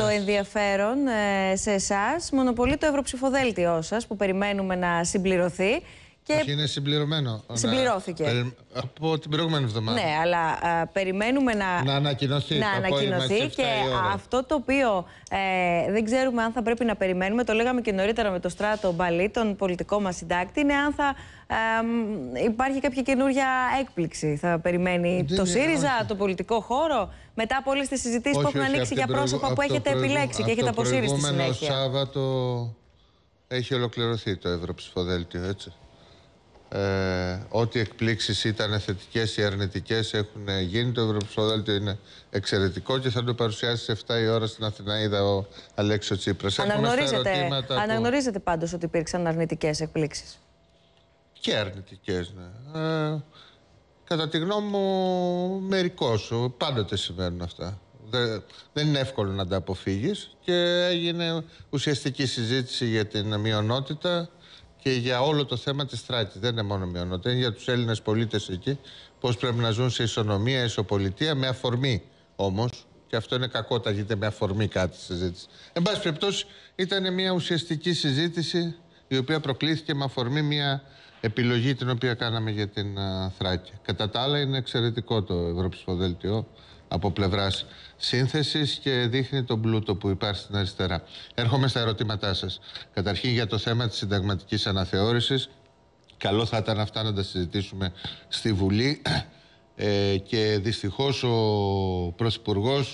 Το ενδιαφέρον ε, σε εσάς μονοπολεί το ευρωψηφοδέλτιό σας που περιμένουμε να συμπληρωθεί. Και... είναι συμπληρωμένο. Ναι. Συμπληρώθηκε. Από την προηγούμενη εβδομάδα. Ναι, αλλά ε, περιμένουμε να, να ανακοινωθεί. Να ανακοινωθεί και αυτό το οποίο ε, δεν ξέρουμε αν θα πρέπει να περιμένουμε, το λέγαμε και νωρίτερα με το Στράτο Μπαλί, τον πολιτικό μας συντάκτη, είναι αν θα ε, υπάρχει κάποια καινούργια έκπληξη. Θα περιμένει το ΣΥΡΙΖΑ, το πολιτικό χώρο, μετά από όλες τις συζητήσεις που έχουν ανοίξει για πρόσωπα που έχετε επιλέξει και έχετε αποσύρει στη συνέχεια. Σάββατο έχει ολοκληρωθεί το Ευρωψηφοδέλτιο, έτσι. Ε, ό,τι εκπλήξεις ήταν θετικές ή αρνητικές έχουν γίνει. Το Ευρωψηφοδέλτιο είναι εξαιρετικό και θα το παρουσιάσει σε 7 η ώρα στην Αθηναίδα ο Αλέξο Τσίπρας. Αναγνωρίζετε, αναγνωρίζετε που... πάντως ότι υπήρξαν αρνητικές εκπλήξεις. Και αρνητικές, ναι. Ε, κατά τη γνώμη μου, μερικώς. Πάντοτε συμβαίνουν αυτά. Δεν είναι εύκολο να τα αποφύγεις και έγινε ουσιαστική συζήτηση για την μειονότητα και για όλο το θέμα της στράτης. Δεν είναι μόνο μειονότητα, είναι για τους Έλληνες πολίτες εκεί, πώς πρέπει να ζουν σε ισονομία, ισοπολιτεία, με αφορμή όμως Και αυτό είναι κακό τα γίνεται με αφορμή κάτι συζήτηση. Εν πάση περιπτώσει, ήταν μια ουσιαστική συζήτηση η οποία προκλήθηκε με αφορμή μια επιλογή την οποία κάναμε για την Θράκη. Κατά τα άλλα, είναι εξαιρετικό το δέλτιο από πλευράς σύνθεσης και δείχνει τον πλούτο που υπάρχει στην αριστερά. Έρχομαι στα ερωτήματά σας. Καταρχήν για το θέμα της συνταγματικής αναθεώρησης. Καλό θα ήταν αυτά να τα συζητήσουμε στη Βουλή. Ε, και δυστυχώς ο Πρωθυπουργός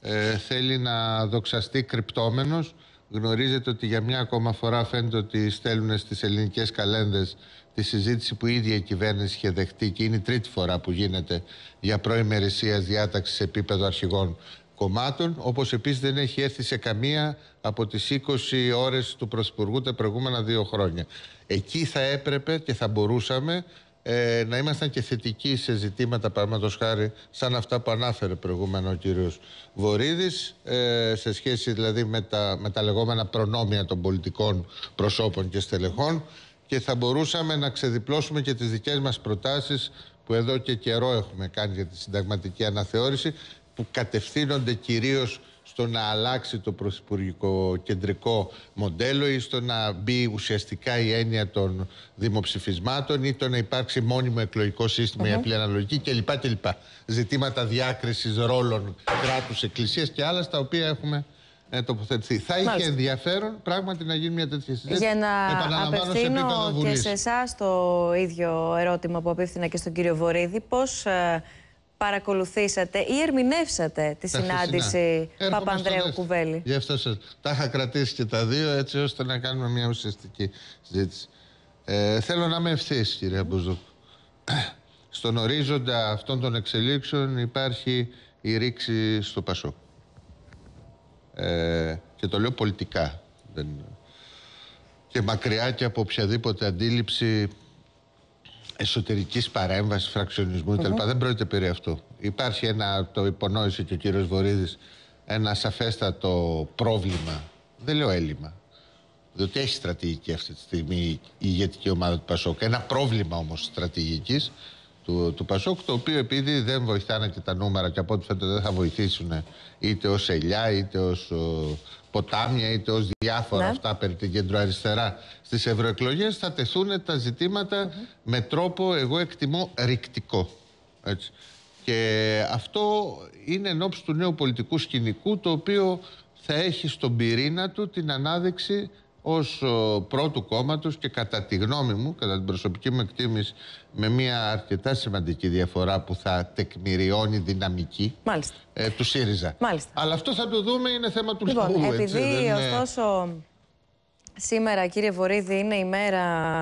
ε, θέλει να δοξαστεί κρυπτόμενος Γνωρίζετε ότι για μια ακόμα φορά φαίνεται ότι στέλνουν στις ελληνικές καλένδες τη συζήτηση που η ίδια η κυβέρνηση είχε δεχτεί και είναι η τρίτη φορά που γίνεται για προημερησίας διάταξης σε επίπεδο αρχηγών κομμάτων. Όπως επίσης δεν έχει έρθει σε καμία από τις 20 ώρες του Πρωθυπουργού τα προηγούμενα δύο χρόνια. Εκεί θα έπρεπε και θα μπορούσαμε ε, να ήμασταν και θετικοί σε ζητήματα, παραδείγματος χάρη, σαν αυτά που ανάφερε προηγούμενο ο κύριος Βορύδης, ε, σε σχέση δηλαδή με τα, με λεγόμενα προνόμια των πολιτικών προσώπων και στελεχών. Και θα μπορούσαμε να ξεδιπλώσουμε και τις δικές μας προτάσεις που εδώ και καιρό έχουμε κάνει για τη συνταγματική αναθεώρηση, που κατευθύνονται κυρίως στο να αλλάξει το πρωθυπουργικό κεντρικό μοντέλο ή στο να μπει ουσιαστικά η έννοια των δημοψηφισμάτων ή το να υπάρξει μόνιμο εκλογικό σύστημα για απλή αναλογική κλπ. κλπ. Ζητήματα διάκρισης ρόλων κράτους, εκκλησίας και άλλα στα οποία έχουμε ε, τοποθετηθεί. Θα είχε Μάλιστα. ενδιαφέρον πράγματι να γίνει μια τέτοια συζήτηση. Για να απευθύνω σε και σε εσάς το ίδιο ερώτημα που απίφθηνα και στον κύριο Βορύδη, πώς. Ε, παρακολουθήσατε ή ερμηνεύσατε τη συνάντηση Παπανδρέου Κουβέλη. Γι' αυτό σας. Τα είχα κρατήσει και τα δύο έτσι ώστε να κάνουμε μια ουσιαστική συζήτηση. Ε, θέλω να είμαι ευθύς, κύριε Μπουζούκ. Στον ορίζοντα αυτών των εξελίξεων υπάρχει η ρήξη στο Πασό. Ε, και το λέω πολιτικά. Δεν... Και μακριά και από οποιαδήποτε αντίληψη Εσωτερικής παρέμβασης φραξιονισμού κτλ. mm Δεν πρόκειται περί αυτού. Υπάρχει ένα, το υπονόησε και ο κύριος Βορύδης, ένα σαφέστατο πρόβλημα. Δεν λέω έλλειμμα. Διότι έχει στρατηγική αυτή τη στιγμή η ηγετική ομάδα του Πασόκα. Ένα πρόβλημα όμως στρατηγικής του, Πασόκ, το οποίο επειδή δεν βοηθάνε και τα νούμερα και από ό,τι φαίνεται δεν θα βοηθήσουν είτε ως ελιά, είτε ως ποτάμια, είτε ως διάφορα ναι. αυτά περί την κεντροαριστερά στις ευρωεκλογές, θα τεθούν τα ζητηματα με τρόπο, εγώ εκτιμώ, ρηκτικό. Έτσι. Και αυτό είναι εν του νέου πολιτικού σκηνικού, το οποίο θα έχει στον πυρήνα του την ανάδειξη ως ε, πρώτου κόμματος και κατά τη γνώμη μου, κατά την προσωπική μου εκτίμηση, με μια αρκετά σημαντική διαφορά που θα τεκμηριώνει δυναμική ε, του ΣΥΡΙΖΑ. Μάλιστα. Αλλά αυτό θα το δούμε, είναι θέμα του λοιπόν, Επειδή, ωστόσο, σήμερα, κύριε Βορύδη, είναι η μέρα...